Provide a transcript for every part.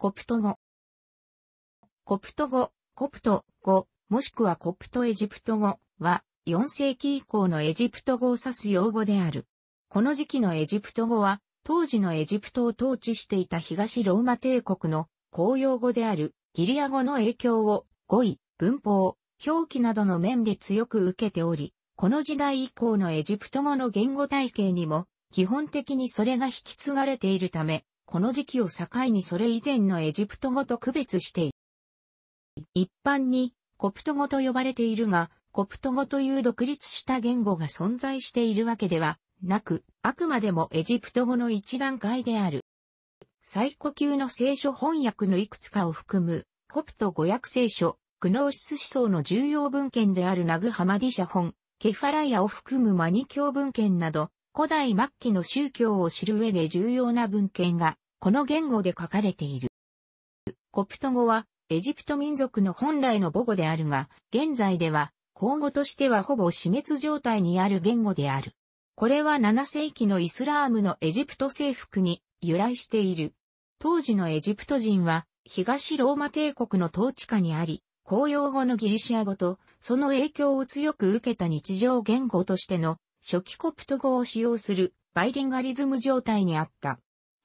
コプト語。コプト語、コプト語、もしくはコプトエジプト語は、4世紀以降のエジプト語を指す用語である。この時期のエジプト語は、当時のエジプトを統治していた東ローマ帝国の公用語であるギリア語の影響を語彙、文法、表記などの面で強く受けており、この時代以降のエジプト語の言語体系にも基本的にそれが引き継がれているため、この時期を境にそれ以前のエジプト語と区別している。一般にコプト語と呼ばれているが、コプト語という独立した言語が存在しているわけではなく、あくまでもエジプト語の一段階である。最古級の聖書翻訳のいくつかを含む、コプト語訳聖書、クノーシス思想の重要文献であるナグハマディ社本、ケファライアを含むマニ教文献など、古代末期の宗教を知る上で重要な文献がこの言語で書かれている。コプト語は、エジプト民族の本来の母語であるが、現在では、口語としてはほぼ死滅状態にある言語である。これは7世紀のイスラームのエジプト征服に由来している。当時のエジプト人は、東ローマ帝国の統治下にあり、公用語のギリシア語と、その影響を強く受けた日常言語としての、初期コプト語を使用するバイリンガリズム状態にあった。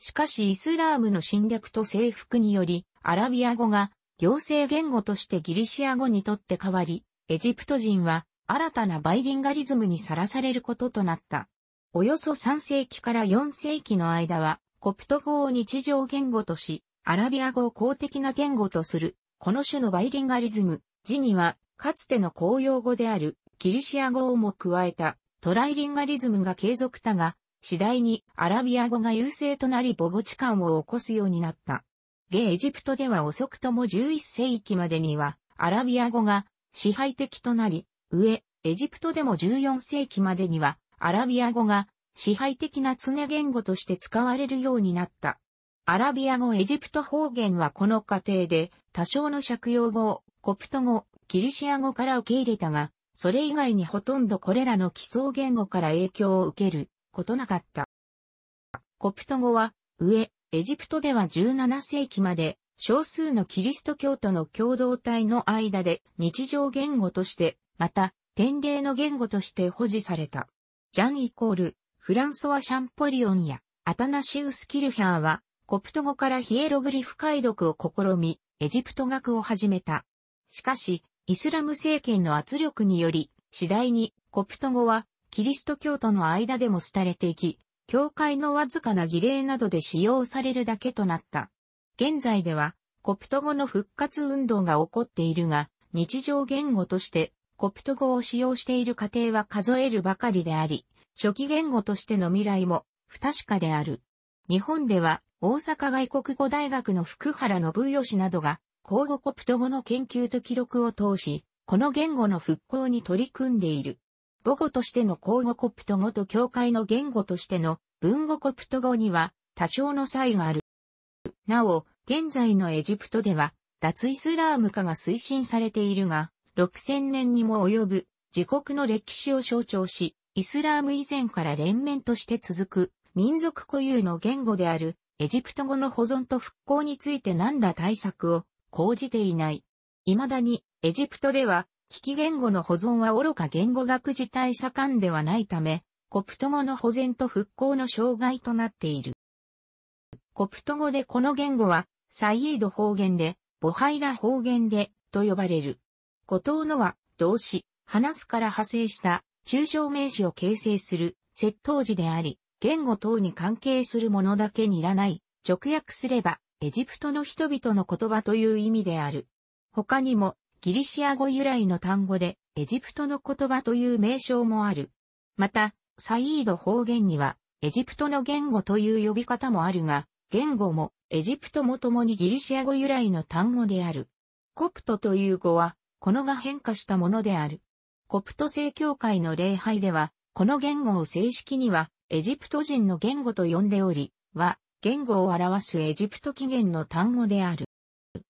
しかしイスラームの侵略と征服により、アラビア語が行政言語としてギリシア語にとって変わり、エジプト人は新たなバイリンガリズムにさらされることとなった。およそ3世紀から4世紀の間は、コプト語を日常言語とし、アラビア語を公的な言語とする、この種のバイリンガリズム、字には、かつての公用語であるギリシア語をも加えたトライリンガリズムが継続たが、次第にアラビア語が優勢となり母語チ感を起こすようになった。ゲエジプトでは遅くとも11世紀までにはアラビア語が支配的となり、上、エジプトでも14世紀までにはアラビア語が支配的な常言語として使われるようになった。アラビア語エジプト方言はこの過程で多少の借用語をコプト語、キリシア語から受け入れたが、それ以外にほとんどこれらの基礎言語から影響を受けることなかった。コプト語は、上、エジプトでは17世紀まで、少数のキリスト教徒の共同体の間で日常言語として、また、典礼の言語として保持された。ジャンイコール、フランソワ・シャンポリオンや、アタナシウス・キルヒャーは、コプト語からヒエログリフ解読を試み、エジプト学を始めた。しかし、イスラム政権の圧力により、次第にコプト語はキリスト教徒の間でも廃れていき、教会のわずかな儀礼などで使用されるだけとなった。現在では、コプト語の復活運動が起こっているが、日常言語としてコプト語を使用している家庭は数えるばかりであり、初期言語としての未来も不確かである。日本では大阪外国語大学の福原信義などが、口語コプト語の研究と記録を通し、この言語の復興に取り組んでいる。母語としての口語コプト語と教会の言語としての文語コプト語には多少の差異がある。なお、現在のエジプトでは脱イスラーム化が推進されているが、6000年にも及ぶ自国の歴史を象徴し、イスラーム以前から連綿として続く民族固有の言語であるエジプト語の保存と復興について何ら対策を講じていない。未だにエジプトでは機言語の保存は愚か言語学自体盛んではないため、コプト語の保全と復興の障害となっている。コプト語でこの言語は、サイード方言で、ボハイラ方言で、と呼ばれる。古頭のは、動詞、話すから派生した、抽象名詞を形成する、窃盗時であり、言語等に関係するものだけにいらない、直訳すれば、エジプトの人々の言葉という意味である。他にも、ギリシア語由来の単語で、エジプトの言葉という名称もある。また、サイード方言には、エジプトの言語という呼び方もあるが、言語もエジプトも共にギリシア語由来の単語である。コプトという語は、このが変化したものである。コプト正教会の礼拝では、この言語を正式には、エジプト人の言語と呼んでおり、は、言語を表すエジプト起源の単語である。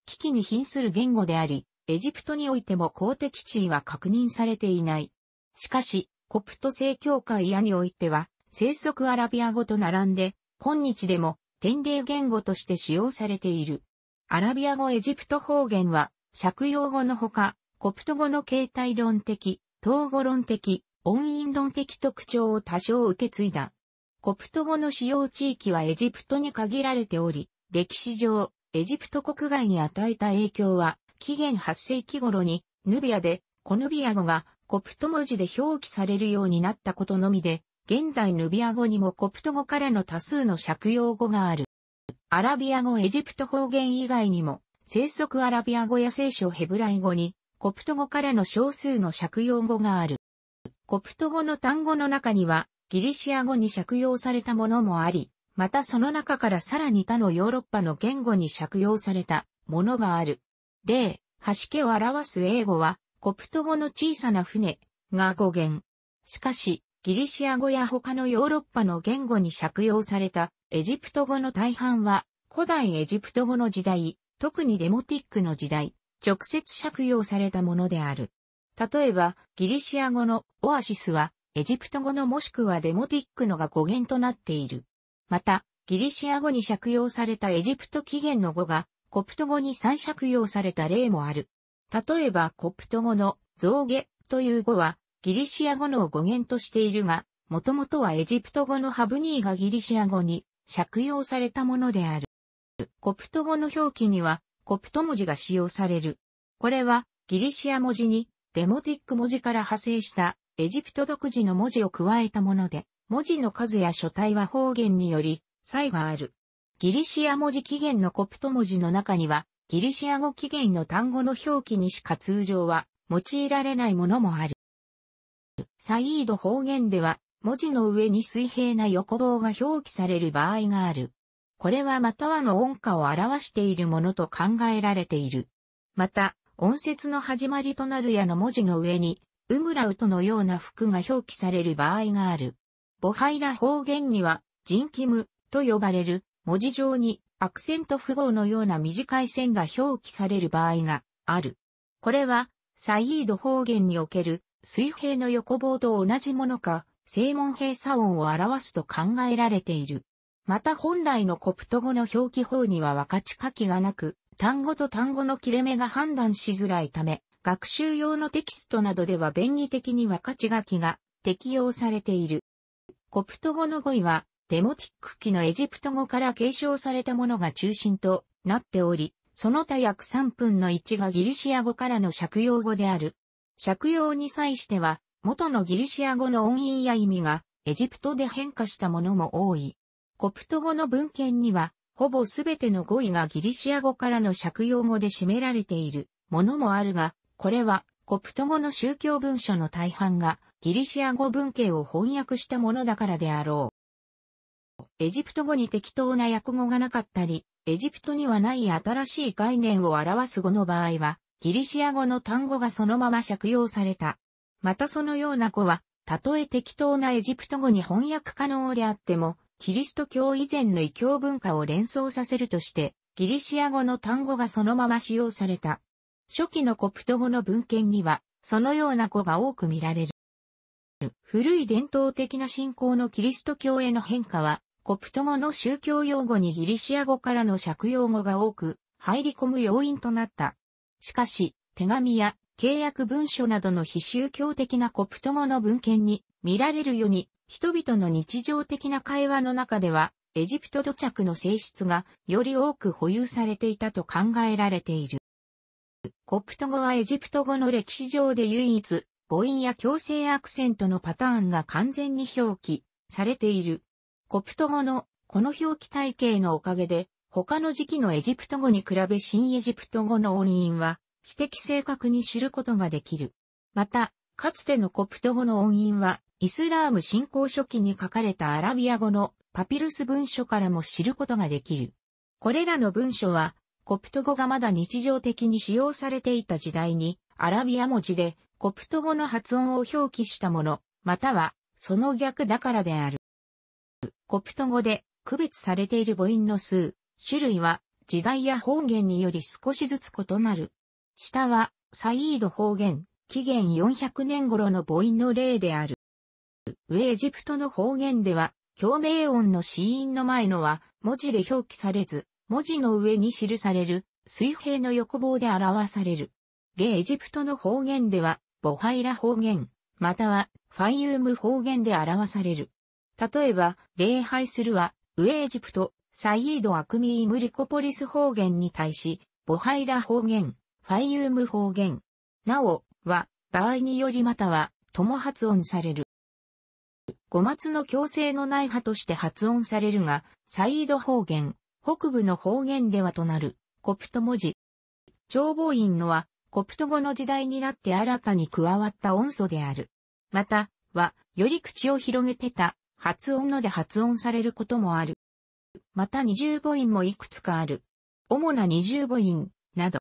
危機に瀕する言語であり、エジプトにおいても公的地位は確認されていない。しかし、コプト正教会やにおいては、生息アラビア語と並んで、今日でも典礼言語として使用されている。アラビア語エジプト方言は、借用語のほか、コプト語の形態論的、統語論的、音韻論的特徴を多少受け継いだ。コプト語の使用地域はエジプトに限られており、歴史上、エジプト国外に与えた影響は紀元8世紀頃に、ヌビアで、コヌビア語がコプト文字で表記されるようになったことのみで、現代ヌビア語にもコプト語からの多数の借用語がある。アラビア語エジプト方言以外にも、生息アラビア語や聖書ヘブライ語に、コプト語からの少数の借用語がある。コプト語の単語の中には、ギリシア語に借用されたものもあり、またその中からさらに他のヨーロッパの言語に借用されたものがある。例、端家を表す英語は、コプト語の小さな船が語源。しかし、ギリシア語や他のヨーロッパの言語に借用されたエジプト語の大半は、古代エジプト語の時代、特にデモティックの時代、直接借用されたものである。例えば、ギリシア語のオアシスは、エジプト語のもしくはデモティックのが語源となっている。また、ギリシア語に借用されたエジプト起源の語が、コプト語に再借用された例もある。例えばコプト語の象牙という語はギリシア語の語源としているが、もともとはエジプト語のハブニーがギリシア語に借用されたものである。コプト語の表記にはコプト文字が使用される。これはギリシア文字にデモティック文字から派生したエジプト独自の文字を加えたもので、文字の数や書体は方言により差異がある。ギリシア文字起源のコプト文字の中には、ギリシア語起源の単語の表記にしか通常は用いられないものもある。サイード方言では、文字の上に水平な横棒が表記される場合がある。これはまたはの音歌を表しているものと考えられている。また、音節の始まりとなるやの文字の上に、ウムラウトのような服が表記される場合がある。ボハイラ方言には、ジンキムと呼ばれる文字上にアクセント符号のような短い線が表記される場合がある。これは、サイード方言における水平の横棒と同じものか、正門閉鎖音を表すと考えられている。また本来のコプト語の表記法には分かち書きがなく、単語と単語の切れ目が判断しづらいため、学習用のテキストなどでは便宜的に分かち書きが適用されている。コプト語の語彙はデモティック期のエジプト語から継承されたものが中心となっており、その他約3分の1がギリシア語からの借用語である。借用に際しては、元のギリシア語の音韻や意味がエジプトで変化したものも多い。コプト語の文献には、ほぼすべての語彙がギリシア語からの借用語で占められているものもあるが、これはコプト語の宗教文書の大半がギリシア語文献を翻訳したものだからであろう。エジプト語に適当な訳語がなかったり、エジプトにはない新しい概念を表す語の場合は、ギリシア語の単語がそのまま借用された。またそのような語は、たとえ適当なエジプト語に翻訳可能であっても、キリスト教以前の異教文化を連想させるとして、ギリシア語の単語がそのまま使用された。初期のコプト語の文献には、そのような語が多く見られる。古い伝統的な信仰のキリスト教への変化は、コプト語の宗教用語にギリシア語からの借用語が多く、入り込む要因となった。しかし、手紙や契約文書などの非宗教的なコプト語の文献に見られるように、人々の日常的な会話の中では、エジプト土着の性質がより多く保有されていたと考えられている。コプト語はエジプト語の歴史上で唯一、母音や強制アクセントのパターンが完全に表記されているコプト語のこの表記体系のおかげで、他の時期のエジプト語に比べ新エジプト語の音韻は、比的正確に知ることができる。また、かつてのコプト語の音韻は、イスラーム信仰初期に書かれたアラビア語のパピルス文書からも知ることができる。これらの文書は、コプト語がまだ日常的に使用されていた時代に、アラビア文字でコプト語の発音を表記したもの、または、その逆だからである。コプト語で区別されている母音の数、種類は時代や方言により少しずつ異なる。下はサイード方言、紀元400年頃の母音の例である。上エジプトの方言では、共鳴音の子音の前のは文字で表記されず、文字の上に記される水平の横棒で表される。下エジプトの方言では、ボハイラ方言、またはファイユーム方言で表される。例えば、礼拝するは、ウエージプト、サイード・アクミー・ムリコポリス方言に対し、ボハイラ方言、ファイユーム方言。なお、は、場合によりまたは、とも発音される。五末の強制のない派として発音されるが、サイード方言、北部の方言ではとなる、コプト文字。長母音のは、コプト語の時代になって新たに加わった音素である。また、は、より口を広げてた、発音ので発音されることもある。また二重母音もいくつかある。主な二重母音など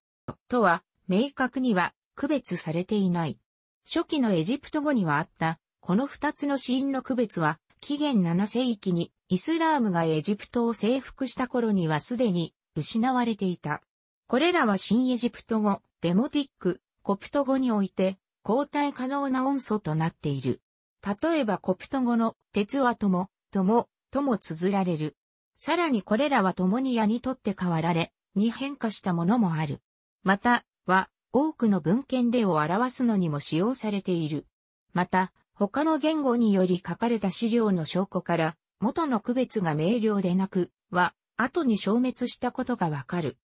とは明確には区別されていない。初期のエジプト語にはあったこの二つの死因の区別は紀元7世紀にイスラームがエジプトを征服した頃にはすでに失われていた。これらは新エジプト語、デモティック、コプト語において交代可能な音素となっている。例えばコプト語の鉄は友、友、とも綴られる。さらにこれらは共に矢にとって変わられ、に変化したものもある。また、は、多くの文献でを表すのにも使用されている。また、他の言語により書かれた資料の証拠から、元の区別が明瞭でなく、は、後に消滅したことがわかる。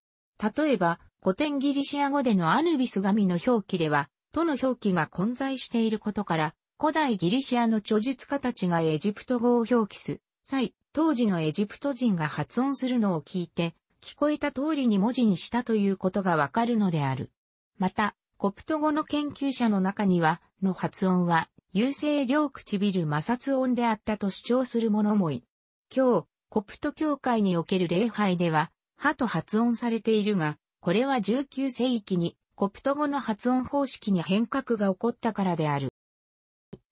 例えば、古典ギリシア語でのアヌビス神の表記では、との表記が混在していることから、古代ギリシアの著述家たちがエジプト語を表記す際、当時のエジプト人が発音するのを聞いて、聞こえた通りに文字にしたということがわかるのである。また、コプト語の研究者の中には、の発音は、優勢両唇摩擦音であったと主張する者もい。今日、コプト教会における礼拝では、歯と発音されているが、これは19世紀にコプト語の発音方式に変革が起こったからである。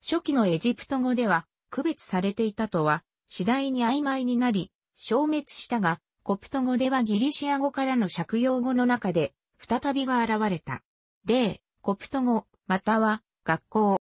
初期のエジプト語では区別されていたとは次第に曖昧になり消滅したが、コプト語ではギリシア語からの借用語の中で再びが現れた。例、コプト語、または学校。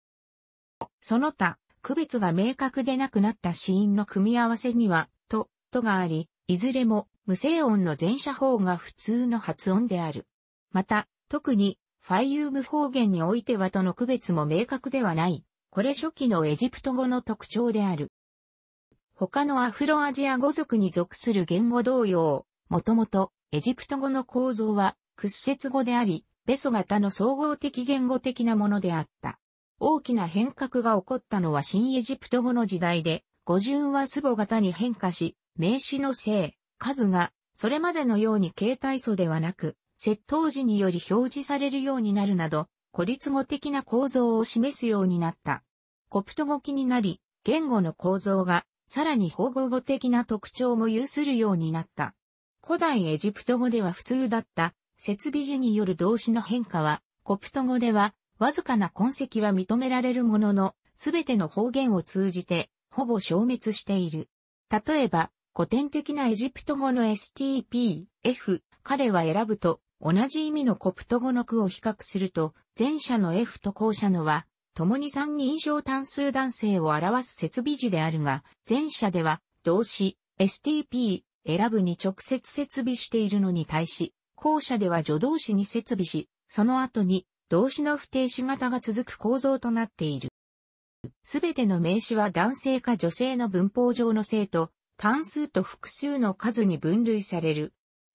その他、区別が明確でなくなった子音の組み合わせには、と、とがあり、いずれも無声音の前者方が普通の発音である。また、特に、ファイユーム方言においてはとの区別も明確ではない。これ初期のエジプト語の特徴である。他のアフロアジア語族に属する言語同様、もともとエジプト語の構造は屈折語であり、ベソ型の総合的言語的なものであった。大きな変革が起こったのは新エジプト語の時代で、語順はスボ型に変化し、名詞の性、数が、それまでのように形態素ではなく、窃盗時により表示されるようになるなど、孤立語的な構造を示すようになった。コプト語気になり、言語の構造が、さらに保護語的な特徴も有するようになった。古代エジプト語では普通だった、設備時による動詞の変化は、コプト語では、わずかな痕跡は認められるものの、すべての方言を通じて、ほぼ消滅している。例えば、古典的なエジプト語の STP、F、彼は選ぶと、同じ意味のコプト語の句を比較すると、前者の F と後者のは、共に三人称単数男性を表す設備字であるが、前者では、動詞、STP、選ぶに直接設備しているのに対し、後者では助動詞に設備し、その後に動詞の不定詞型が続く構造となっている。すべての名詞は男性か女性の文法上の性と、単数と複数の数に分類される。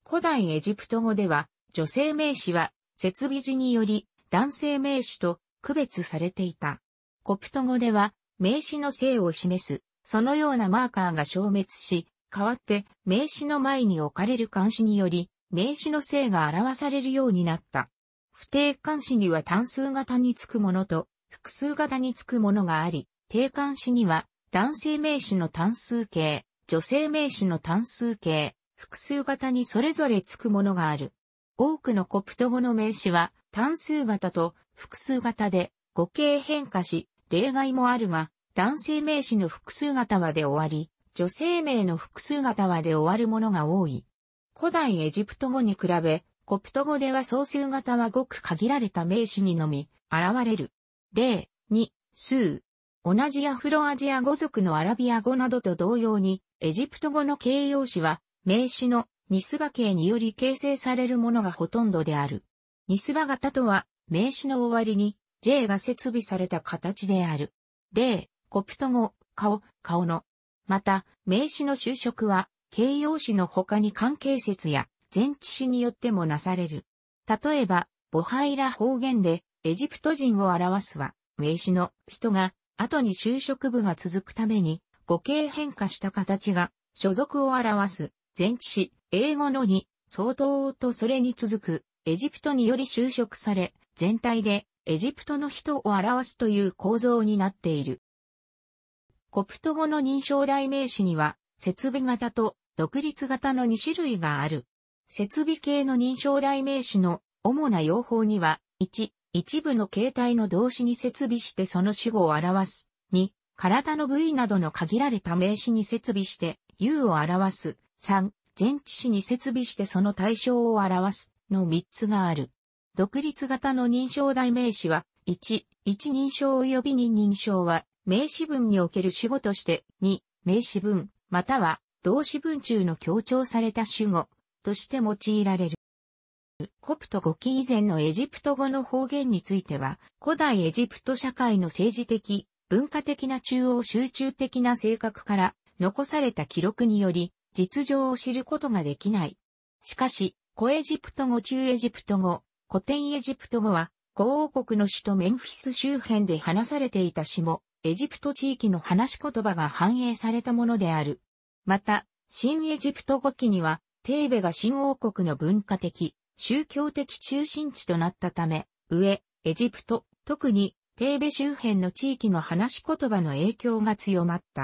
古代エジプト語では、女性名詞は、設備字により、男性名詞と区別されていた。コプト語では、名詞の性を示す、そのようなマーカーが消滅し、代わって名詞の前に置かれる監視により、名詞の性が表されるようになった。不定監詞には単数型につくものと複数型につくものがあり、定監詞には男性名詞の単数形、女性名詞の単数形、複数型にそれぞれつくものがある。多くのコプト語の名詞は単数型と複数型で語形変化し、例外もあるが、男性名詞の複数型はで終わり、女性名の複数型はで終わるものが多い。古代エジプト語に比べ、コプト語では総数型はごく限られた名詞にのみ現れる。例、に、数。同じアフロアジア語族のアラビア語などと同様に、エジプト語の形容詞は、名詞のニスバ形により形成されるものがほとんどである。ニスバ型とは、名詞の終わりに J が設備された形である。例、コプト語、顔、顔の。また、名詞の就職は、形容詞の他に関係説や前置詞によってもなされる。例えば、ボハイラ方言で、エジプト人を表すは、名詞の人が、後に就職部が続くために、語形変化した形が、所属を表す、前置詞、英語のに相当とそれに続くエジプトにより就職され、全体でエジプトの人を表すという構造になっている。コプト語の認証代名詞には、設備型と独立型の2種類がある。設備系の認証代名詞の主な用法には、1、一部の形態の動詞に設備してその主語を表す。2、体の部位などの限られた名詞に設備して、U を表す。3、前置詞に設備してその対象を表すの3つがある。独立型の認証代名詞は、1、1認証及び2認証は、名詞文における主語として、2、名詞文、または動詞文中の強調された主語として用いられる。コプト語期以前のエジプト語の方言については、古代エジプト社会の政治的、文化的な中央集中的な性格から残された記録により、実情を知ることができない。しかし、古エジプト語中エジプト語、古典エジプト語は、古王国の首都メンフィス周辺で話されていた詩も、エジプト地域の話し言葉が反映されたものである。また、新エジプト語記には、テーベが新王国の文化的、宗教的中心地となったため、上、エジプト、特にテーベ周辺の地域の話し言葉の影響が強まった。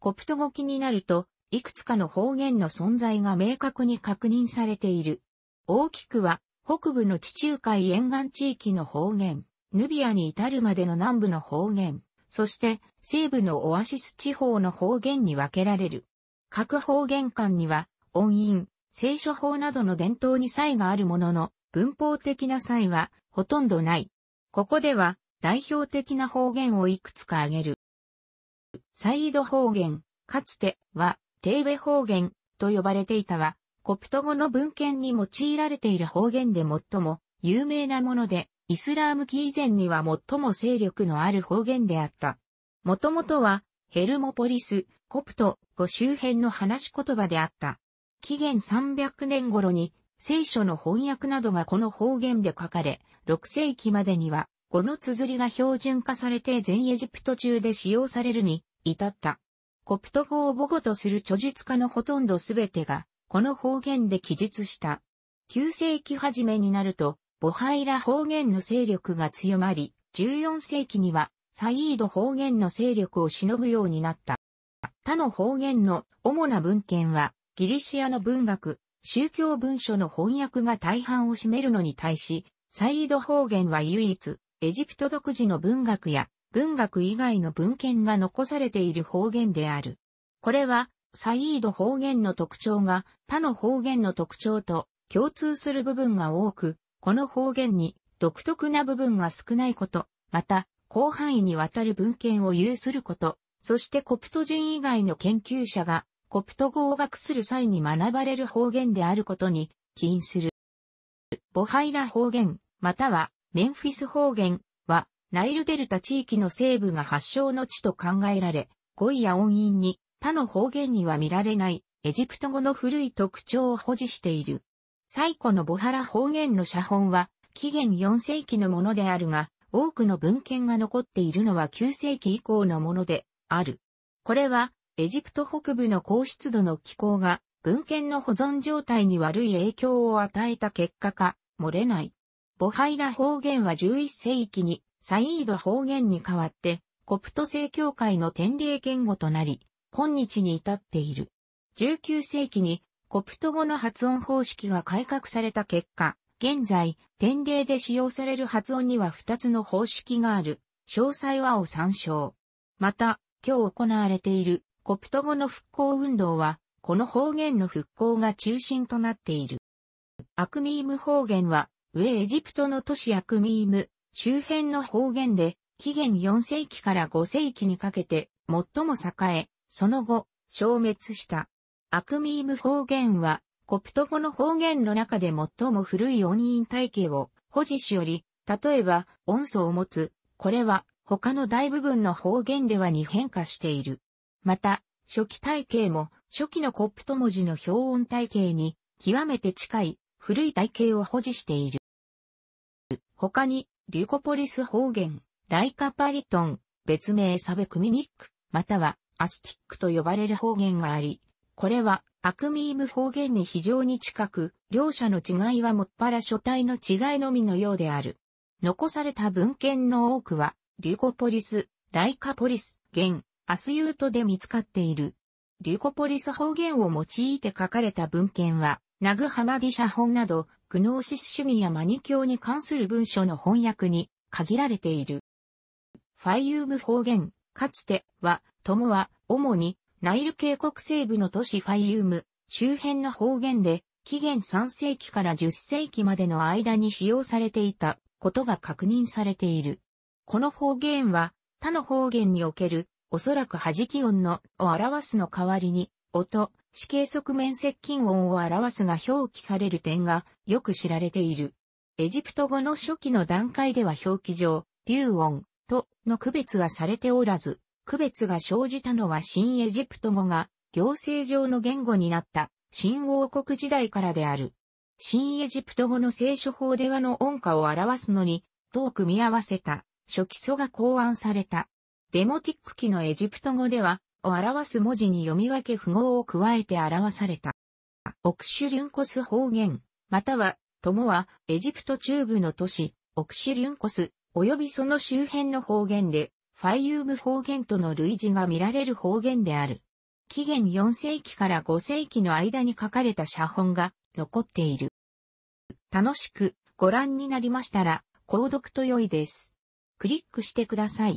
コプト語記になると、いくつかの方言の存在が明確に確認されている。大きくは、北部の地中海沿岸地域の方言、ヌビアに至るまでの南部の方言、そして西部のオアシス地方の方言に分けられる。各方言間には、音韻、聖書法などの伝統に差異があるものの、文法的な差異はほとんどない。ここでは、代表的な方言をいくつか挙げる。サイード方言、かつては、テーベ方言と呼ばれていたは、コプト語の文献に用いられている方言で最も有名なもので、イスラーム期以前には最も勢力のある方言であった。もともとは、ヘルモポリス、コプト、語周辺の話し言葉であった。紀元300年頃に、聖書の翻訳などがこの方言で書かれ、6世紀までには、語の綴りが標準化されて全エジプト中で使用されるに至った。コプト語を母語とする著述家のほとんどすべてが、この方言で記述した。9世紀初めになると、ボハイラ方言の勢力が強まり、14世紀には、サイード方言の勢力をしのぐようになった。他の方言の主な文献は、ギリシアの文学、宗教文書の翻訳が大半を占めるのに対し、サイード方言は唯一、エジプト独自の文学や文学以外の文献が残されている方言である。これは、サイード方言の特徴が他の方言の特徴と共通する部分が多く、この方言に独特な部分が少ないこと、また、広範囲にわたる文献を有すること、そしてコプト人以外の研究者がコプト語を学する際に学ばれる方言であることに起因する。ボハイラ方言、またはメンフィス方言、ナイルデルタ地域の西部が発祥の地と考えられ、語彙や音韻に他の方言には見られないエジプト語の古い特徴を保持している。最古のボハラ方言の写本は紀元4世紀のものであるが、多くの文献が残っているのは9世紀以降のものである。これはエジプト北部の高湿度の気候が文献の保存状態に悪い影響を与えた結果か、漏れない。ボハイラ方言は11世紀にサイード方言に代わって、コプト正教会の典礼言語となり、今日に至っている。19世紀にコプト語の発音方式が改革された結果、現在、典礼で使用される発音には2つの方式がある。詳細はを参照。また、今日行われているコプト語の復興運動は、この方言の復興が中心となっている。アクミーム方言は、上エジプトの都市アクミーム、周辺の方言で、紀元4世紀から5世紀にかけて、最も栄え、その後、消滅した。アクミーム方言は、コプト語の方言の中で最も古い音韻体系を保持しより、例えば、音素を持つ、これは、他の大部分の方言ではに変化している。また、初期体系も、初期のコプト文字の表音体系に、極めて近い、古い体系を保持している。他に、リュコポリス方言、ライカパリトン、別名サベクミニック、またはアスティックと呼ばれる方言があり、これはアクミーム方言に非常に近く、両者の違いはもっぱら書体の違いのみのようである。残された文献の多くは、リュコポリス、ライカポリス、現、アスユートで見つかっている。リュコポリス方言を用いて書かれた文献は、ナグハマディ写本など、グノーシス主義やマニ教に関する文書の翻訳に限られている。ファイユーム方言、かつては、友は、主に、ナイル渓谷西部の都市ファイユーム、周辺の方言で、紀元3世紀から10世紀までの間に使用されていたことが確認されている。この方言は、他の方言における、おそらく弾き音のを表すの代わりに、音、死刑側面接近音を表すが表記される点がよく知られている。エジプト語の初期の段階では表記上、流音との区別はされておらず、区別が生じたのは新エジプト語が行政上の言語になった新王国時代からである。新エジプト語の聖書法ではの音歌を表すのに、と組み合わせた初期素が考案された。デモティック期のエジプト語では、を表す文字に読み分け符号を加えて表された。オクシュリュンコス方言、または、友は、エジプト中部の都市、オクシュリュンコス、及びその周辺の方言で、ファイユーム方言との類似が見られる方言である。紀元4世紀から5世紀の間に書かれた写本が残っている。楽しくご覧になりましたら、購読と良いです。クリックしてください。